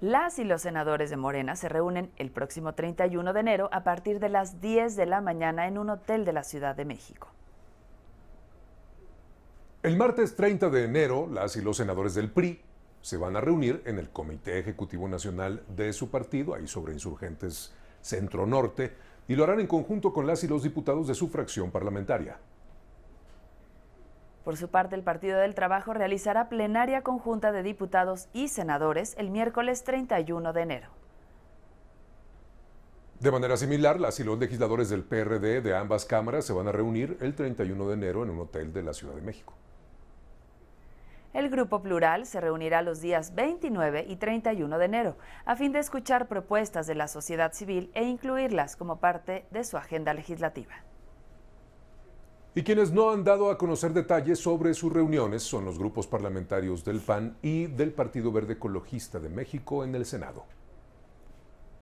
Las y los senadores de Morena se reúnen el próximo 31 de enero a partir de las 10 de la mañana en un hotel de la Ciudad de México. El martes 30 de enero, las y los senadores del PRI se van a reunir en el Comité Ejecutivo Nacional de su partido, ahí sobre insurgentes Centro Norte, y lo harán en conjunto con las y los diputados de su fracción parlamentaria. Por su parte, el Partido del Trabajo realizará plenaria conjunta de diputados y senadores el miércoles 31 de enero. De manera similar, las y los legisladores del PRD de ambas cámaras se van a reunir el 31 de enero en un hotel de la Ciudad de México. El Grupo Plural se reunirá los días 29 y 31 de enero a fin de escuchar propuestas de la sociedad civil e incluirlas como parte de su agenda legislativa. Y quienes no han dado a conocer detalles sobre sus reuniones son los grupos parlamentarios del PAN y del Partido Verde Ecologista de México en el Senado.